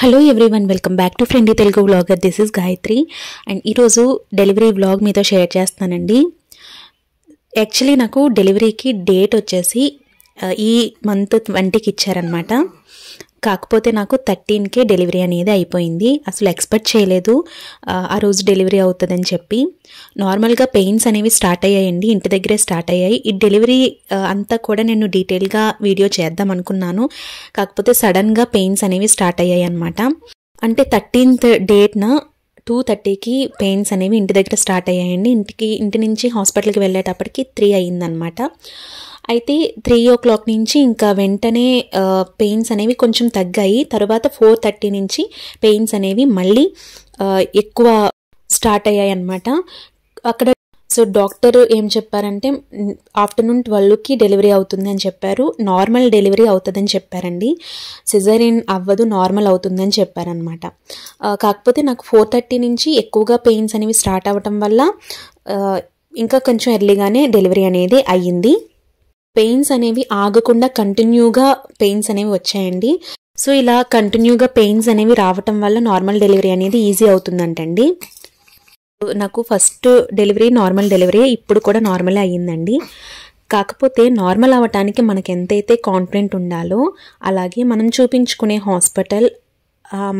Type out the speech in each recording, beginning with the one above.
Hello one welcome back to friend Telugu vlogger this is Gayathri and ఈరోజు delivery vlog మీతో share చేస్తానండి actually నాకు డెలివరీకి డేట్ వచ్చేసి uh, ఈ మంత్ ట్వంటీకి ఇచ్చారనమాట కాకపోతే నాకు థర్టీన్కే డెలివరీ అనేది అయిపోయింది అసలు ఎక్స్పెక్ట్ చేయలేదు ఆ రోజు డెలివరీ అవుతుందని చెప్పి నార్మల్గా పెయిన్స్ అనేవి స్టార్ట్ అయ్యాయండి ఇంటి దగ్గరే స్టార్ట్ అయ్యాయి ఈ డెలివరీ అంతా కూడా నేను డీటెయిల్గా వీడియో చేద్దాం అనుకున్నాను కాకపోతే సడన్గా పెయిన్స్ అనేవి స్టార్ట్ అయ్యాయి అనమాట అంటే థర్టీన్త్ డేట్న టూ థర్టీకి పెయిన్స్ అనేవి ఇంటి దగ్గర స్టార్ట్ అయ్యాయండి ఇంటికి ఇంటి నుంచి హాస్పిటల్కి వెళ్ళేటప్పటికి త్రీ అయ్యిందనమాట అయితే త్రీ ఓ క్లాక్ నుంచి ఇంకా వెంటనే పెయిన్స్ అనేవి కొంచెం తగ్గాయి తర్వాత ఫోర్ థర్టీ నుంచి పెయిన్స్ అనేవి మళ్ళీ ఎక్కువ స్టార్ట్ అయ్యాయి అనమాట అక్కడ సో డాక్టర్ ఏం చెప్పారంటే ఆఫ్టర్నూన్ ట్వెల్వ్కి డెలివరీ అవుతుంది అని చెప్పారు నార్మల్ డెలివరీ అవుతుందని చెప్పారండి సిజరీన్ అవ్వదు నార్మల్ అవుతుందని చెప్పారనమాట కాకపోతే నాకు ఫోర్ థర్టీ నుంచి ఎక్కువగా పెయిన్స్ అనేవి స్టార్ట్ అవ్వటం వల్ల ఇంకా కొంచెం ఎర్లీగానే డెలివరీ అనేది అయ్యింది పెయిన్స్ అనేవి ఆగకుండా కంటిన్యూగా పెయిన్స్ అనేవి వచ్చాయండి సో ఇలా కంటిన్యూగా పెయిన్స్ అనేవి రావటం వల్ల నార్మల్ డెలివరీ అనేది ఈజీ అవుతుందంటండి నాకు ఫస్ట్ డెలివరీ నార్మల్ డెలివరీ ఇప్పుడు కూడా నార్మలే అయ్యిందండి కాకపోతే నార్మల్ అవ్వటానికి మనకు ఎంతైతే కాన్ఫిడెంట్ ఉండాలో అలాగే మనం చూపించుకునే హాస్పిటల్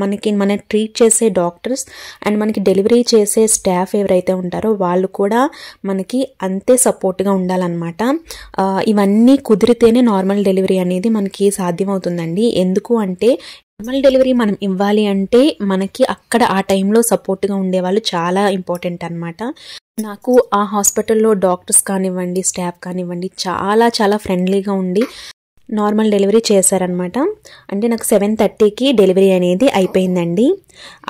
మనకి మన ట్రీట్ చేసే డాక్టర్స్ అండ్ మనకి డెలివరీ చేసే స్టాఫ్ ఎవరైతే ఉంటారో వాళ్ళు కూడా మనకి అంతే సపోర్ట్గా ఉండాలన్నమాట ఇవన్నీ కుదిరితేనే నార్మల్ డెలివరీ అనేది మనకి సాధ్యమవుతుందండి ఎందుకు అంటే నార్మల్ డెలివరీ మనం ఇవ్వాలి అంటే మనకి అక్కడ ఆ టైంలో సపోర్ట్గా ఉండేవాళ్ళు చాలా ఇంపార్టెంట్ అనమాట నాకు ఆ హాస్పిటల్లో డాక్టర్స్ కానివ్వండి స్టాఫ్ కానివ్వండి చాలా చాలా ఫ్రెండ్లీగా ఉండి నార్మల్ డెలివరీ చేశారనమాట అంటే నాకు సెవెన్ థర్టీకి డెలివరీ అనేది అయిపోయిందండి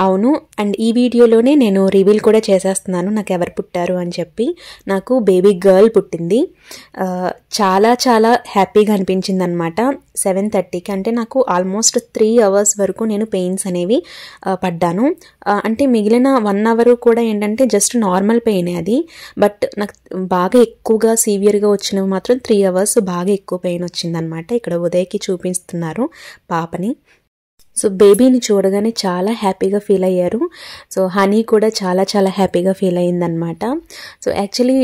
అవును అండ్ ఈ వీడియోలోనే నేను రివీల్ కూడా చేసేస్తున్నాను నాకు ఎవరు పుట్టారు అని చెప్పి నాకు బేబీ గర్ల్ పుట్టింది చాలా చాలా హ్యాపీగా అనిపించింది అనమాట సెవెన్ థర్టీకి అంటే నాకు ఆల్మోస్ట్ త్రీ అవర్స్ వరకు నేను పెయిన్స్ అనేవి పడ్డాను అంటే మిగిలిన వన్ అవర్ కూడా ఏంటంటే జస్ట్ నార్మల్ పెయిన్ అది బట్ నాకు బాగా ఎక్కువగా సీవియర్గా వచ్చినవి మాత్రం త్రీ అవర్స్ బాగా ఎక్కువ పెయిన్ వచ్చిందనమాట ఇక్కడ ఉదయకి చూపిస్తున్నారు పాపని సో బేబీని చూడగానే చాలా హ్యాపీగా ఫీల్ అయ్యారు సో హనీ కూడా చాలా చాలా హ్యాపీగా ఫీల్ అయిందనమాట సో యాక్చువల్లీ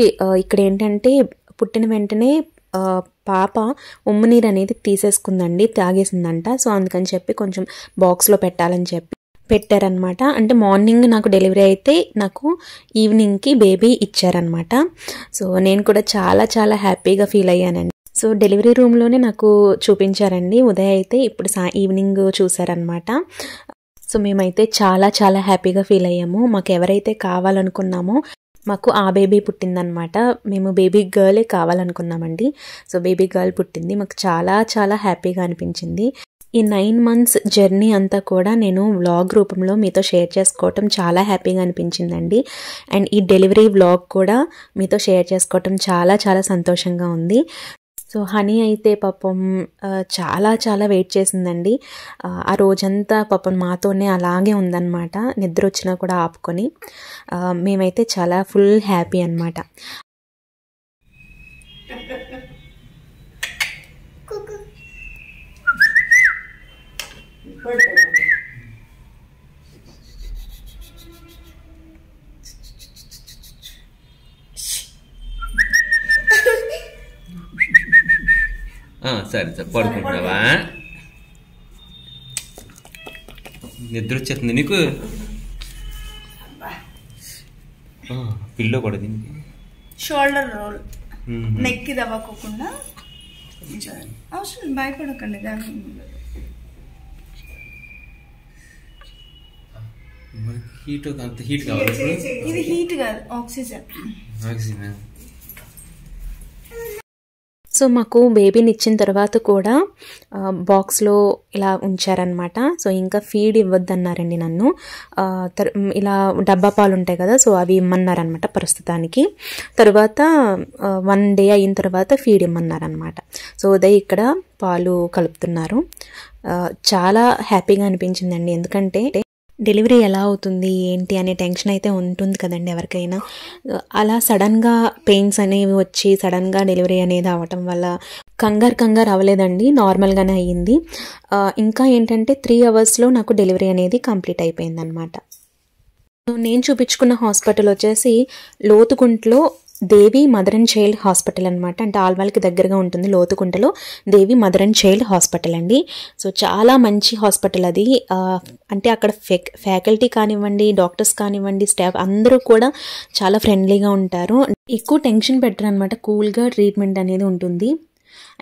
ఇక్కడ ఏంటంటే పుట్టిన వెంటనే పాప ఉమ్ము నీరు అనేది తీసేసుకుందండి తాగేసిందంట సో అందుకని చెప్పి కొంచెం బాక్స్లో పెట్టాలని చెప్పి పెట్టారనమాట అంటే మార్నింగ్ నాకు డెలివరీ అయితే నాకు ఈవినింగ్కి బేబీ ఇచ్చారనమాట సో నేను కూడా చాలా చాలా హ్యాపీగా ఫీల్ అయ్యానండి సో డెలివరీ రూమ్లోనే నాకు చూపించారండి ఉదయం అయితే ఇప్పుడు సా ఈవినింగ్ చూసారనమాట సో మేమైతే చాలా చాలా హ్యాపీగా ఫీల్ అయ్యాము మాకు ఎవరైతే కావాలనుకున్నామో మాకు ఆ బేబీ పుట్టిందనమాట మేము బేబీ గర్లే కావాలనుకున్నామండి సో బేబీ గర్ల్ పుట్టింది మాకు చాలా చాలా హ్యాపీగా అనిపించింది ఈ నైన్ మంత్స్ జర్నీ అంతా కూడా నేను వ్లాగ్ రూపంలో మీతో షేర్ చేసుకోవటం చాలా హ్యాపీగా అనిపించిందండి అండ్ ఈ డెలివరీ వ్లాగ్ కూడా మీతో షేర్ చేసుకోవటం చాలా చాలా సంతోషంగా ఉంది సో హనీ అయితే పాపం చాలా చాలా వెయిట్ చేసిందండి ఆ రోజంతా పాపం మాతోనే అలాగే ఉందన్నమాట నిద్ర వచ్చినా కూడా ఆపుకొని మేమైతే చాలా ఫుల్ హ్యాపీ అనమాట Perfect. సరే సరే పడుకుంటున్నావా నిద్ర వచ్చేస్తుంది నీకు పిల్లో కూడా దీనికి షోల్డర్ రోల్ నెక్ ఇది అవ్వకోకుండా అవసరం భయపడకండి దాని హీట్ అంత హీట్ కావాలి ఇది హీట్ కాదు ఆక్సిజన్ ఆక్సిజన్ సో మాకు బేబీని ఇచ్చిన తర్వాత కూడా బాక్స్లో ఇలా ఉంచారనమాట సో ఇంకా ఫీడ్ ఇవ్వద్దన్నారండి నన్ను ఇలా డబ్బా పాలు ఉంటాయి కదా సో అవి ఇమ్మన్నారనమాట ప్రస్తుతానికి తర్వాత వన్ డే అయిన తర్వాత ఫీడ్ ఇమ్మన్నారనమాట సో ఉదయ్ ఇక్కడ పాలు కలుపుతున్నారు చాలా హ్యాపీగా అనిపించిందండి ఎందుకంటే డెలివరీ ఎలా అవుతుంది ఏంటి అనే టెన్షన్ అయితే ఉంటుంది కదండి ఎవరికైనా అలా సడన్గా పెయిన్స్ అనేవి వచ్చి సడన్గా డెలివరీ అనేది అవ్వటం వల్ల కంగారు కంగారు అవ్వలేదండి నార్మల్గానే అయ్యింది ఇంకా ఏంటంటే త్రీ అవర్స్లో నాకు డెలివరీ అనేది కంప్లీట్ అయిపోయింది అనమాట నేను చూపించుకున్న హాస్పిటల్ వచ్చేసి లోతుగుంట్లో Devi mother and child hospital అనమాట అంటే ఆల్వాల్కి దగ్గరగా ఉంటుంది లోతుకుంటలో Devi mother and child hospital అండి సో చాలా మంచి హాస్పిటల్ అది అంటే అక్కడ ఫ్యాకల్టీ కానివ్వండి డాక్టర్స్ కానివ్వండి స్టాఫ్ అందరూ కూడా చాలా ఫ్రెండ్లీగా ఉంటారు ఎక్కువ టెన్షన్ పెట్టరు అనమాట కూల్గా ట్రీట్మెంట్ అనేది ఉంటుంది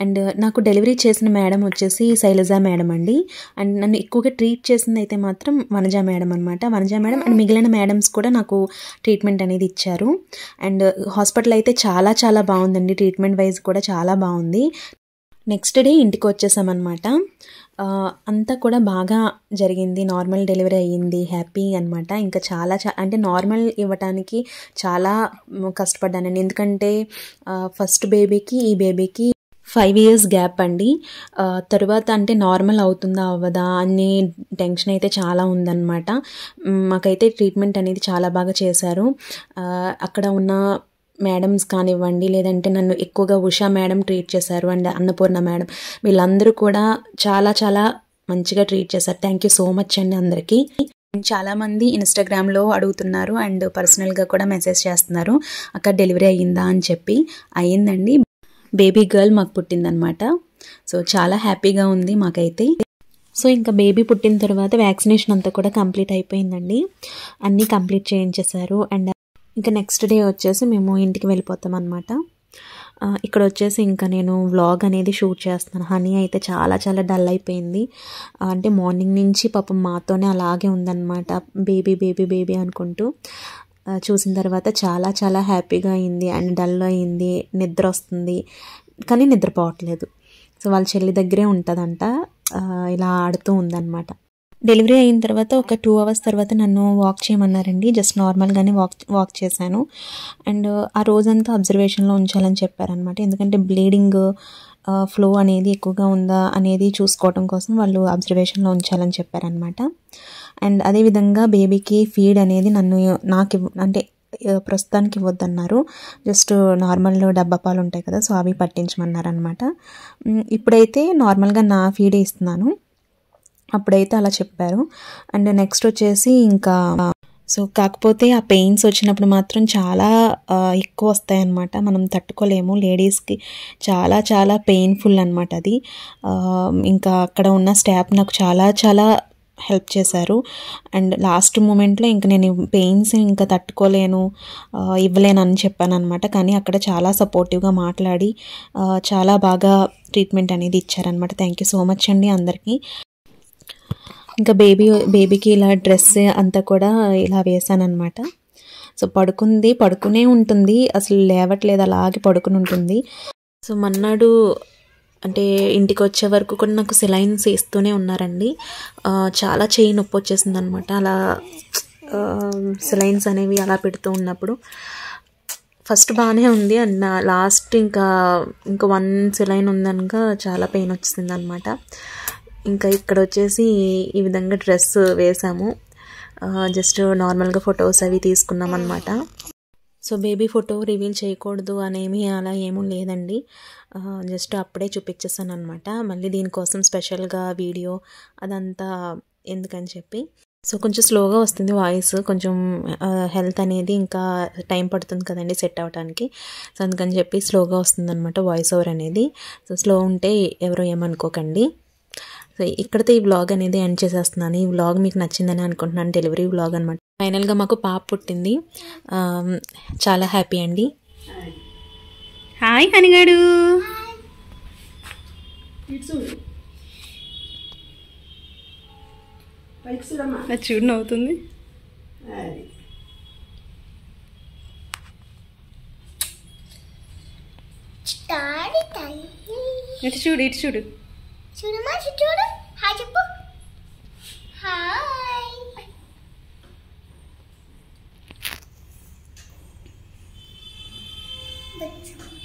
అండ్ నాకు డెలివరీ చేసిన మేడం వచ్చేసి శైలజ మేడం అండి అండ్ నన్ను ఎక్కువగా ట్రీట్ చేసింది అయితే మాత్రం వనజ మేడం అనమాట వనజ మేడం అండ్ మిగిలిన మేడమ్స్ కూడా నాకు ట్రీట్మెంట్ అనేది ఇచ్చారు అండ్ హాస్పిటల్ అయితే చాలా చాలా బాగుందండి ట్రీట్మెంట్ వైజ్ కూడా చాలా బాగుంది నెక్స్ట్ డే ఇంటికి వచ్చేసామన్నమాట అంతా కూడా బాగా జరిగింది నార్మల్ డెలివరీ అయ్యింది హ్యాపీ అనమాట ఇంకా చాలా చా అంటే నార్మల్ ఇవ్వటానికి చాలా కష్టపడ్డానండి ఎందుకంటే ఫస్ట్ బేబీకి ఈ బేబీకి ఫైవ్ ఇయర్స్ గ్యాప్ అండి తర్వాత అంటే నార్మల్ అవుతుందా అవ్వదా అనే టెన్షన్ అయితే చాలా ఉందన్నమాట మాకైతే ట్రీట్మెంట్ అనేది చాలా బాగా చేశారు అక్కడ ఉన్న మేడమ్స్ కానివ్వండి లేదంటే నన్ను ఎక్కువగా ఉషా మేడం ట్రీట్ చేశారు అండ్ అన్నపూర్ణ మేడం వీళ్ళందరూ కూడా చాలా చాలా మంచిగా ట్రీట్ చేశారు థ్యాంక్ యూ సో మచ్ అండి అందరికీ చాలామంది ఇన్స్టాగ్రామ్లో అడుగుతున్నారు అండ్ పర్సనల్గా కూడా మెసేజ్ చేస్తున్నారు అక్కడ డెలివరీ అయ్యిందా అని చెప్పి అయ్యిందండి బేబీ గర్ల్ మాకు పుట్టిందనమాట సో చాలా హ్యాపీగా ఉంది మాకైతే సో ఇంకా బేబీ పుట్టిన తర్వాత వ్యాక్సినేషన్ అంతా కూడా కంప్లీట్ అయిపోయిందండి అన్నీ కంప్లీట్ చేయించేశారు అండ్ ఇంకా నెక్స్ట్ డే వచ్చేసి మేము ఇంటికి వెళ్ళిపోతాం అనమాట ఇక్కడ వచ్చేసి ఇంకా నేను వ్లాగ్ అనేది షూట్ చేస్తున్నాను హనీ అయితే చాలా చాలా డల్ అయిపోయింది అంటే మార్నింగ్ నుంచి పాపం మాతోనే అలాగే ఉందన్నమాట బేబీ బేబీ బేబీ అనుకుంటూ చూసిన తర్వాత చాలా చాలా హ్యాపీగా అయింది అండ్ డల్ అయింది నిద్ర వస్తుంది కానీ నిద్రపోవట్లేదు సో వాళ్ళ చెల్లి దగ్గరే ఉంటుందంట ఇలా ఆడుతూ ఉందన్నమాట డెలివరీ అయిన తర్వాత ఒక టూ అవర్స్ తర్వాత నన్ను వాక్ చేయమన్నారండి జస్ట్ నార్మల్గానే వాక్ వాక్ చేశాను అండ్ ఆ రోజంతా అబ్జర్వేషన్లో ఉంచాలని చెప్పారనమాట ఎందుకంటే బ్లీడింగ్ ఫ్లో అనేది ఎక్కువగా ఉందా అనేది చూసుకోవడం కోసం వాళ్ళు అబ్జర్వేషన్లో ఉంచాలని చెప్పారనమాట అండ్ అదేవిధంగా బేబీకి ఫీడ్ అనేది నన్ను నాకు అంటే ప్రస్తుతానికి ఇవ్వద్దన్నారు జస్ట్ నార్మల్ డబ్బా పాలు ఉంటాయి కదా సో అవి పట్టించమన్నారనమాట ఇప్పుడైతే నార్మల్గా నా ఫీడే ఇస్తున్నాను అప్పుడైతే అలా చెప్పారు అండ్ నెక్స్ట్ వచ్చేసి ఇంకా సో కాకపోతే ఆ పెయిన్స్ వచ్చినప్పుడు మాత్రం చాలా ఎక్కువ వస్తాయన్నమాట మనం తట్టుకోలేము లేడీస్కి చాలా చాలా పెయిన్ఫుల్ అనమాట అది ఇంకా అక్కడ ఉన్న స్టాప్ నాకు చాలా చాలా హెల్ప్ చేశారు అండ్ లాస్ట్ మూమెంట్లో ఇంక నేను పెయిన్స్ ఇంకా తట్టుకోలేను ఇవ్వలేను అని చెప్పాను అనమాట కానీ అక్కడ చాలా సపోర్టివ్గా మాట్లాడి చాలా బాగా ట్రీట్మెంట్ అనేది ఇచ్చారనమాట థ్యాంక్ యూ సో మచ్ అండి అందరికీ ఇంకా బేబీ బేబీకి ఇలా డ్రెస్ అంతా కూడా ఇలా వేసానమాట సో పడుకుంది పడుకునే ఉంటుంది అసలు లేవట్లేదు అలాగే పడుకుని ఉంటుంది సో మన్నాడు అంటే ఇంటికి వచ్చే వరకు కూడా నాకు సిలైన్స్ వేస్తూనే ఉన్నారండి చాలా చేయి నొప్పి వచ్చేసింది అనమాట అలా సిలైన్స్ అనేవి అలా పెడుతూ ఉన్నప్పుడు ఫస్ట్ బాగానే ఉంది అండ్ లాస్ట్ ఇంకా ఇంకా వన్ సిలైన్ ఉందనుక చాలా పెయిన్ వచ్చింది అనమాట ఇంకా ఇక్కడ వచ్చేసి ఈ విధంగా డ్రెస్ వేసాము జస్ట్ నార్మల్గా ఫొటోస్ అవి తీసుకున్నాం అనమాట సో బేబీ ఫోటో రివీల్ చేయకూడదు అనేమి అలా ఏమీ లేదండి జస్ట్ అప్పుడే చూపించేసాను అనమాట మళ్ళీ దీనికోసం స్పెషల్గా వీడియో అదంతా ఎందుకని చెప్పి సో కొంచెం స్లోగా వస్తుంది వాయిస్ కొంచెం హెల్త్ అనేది ఇంకా టైం పడుతుంది కదండి సెట్ అవ్వడానికి సో అందుకని చెప్పి స్లోగా వస్తుంది అనమాట వాయిస్ ఓవర్ అనేది సో స్లో ఉంటే ఎవరో ఏమనుకోకండి సో ఇక్కడతో ఈ వ్లాగ్ అనేది ఎండ్ చేసేస్తున్నాను ఈ బ్లాగ్ మీకు నచ్చిందని అనుకుంటున్నాను డెలివరీ వ్లాగ్ అనమాట ఫైనల్గా మాకు పాప పుట్టింది చాలా హ్యాపీ అండి హాయ్ కనిగాడు చూడు అవుతుంది ఇటు చూడు ఇటు చూడు చూడమ్మా చూడు హాయ్ చెప్పు హాయ్ బచ్చు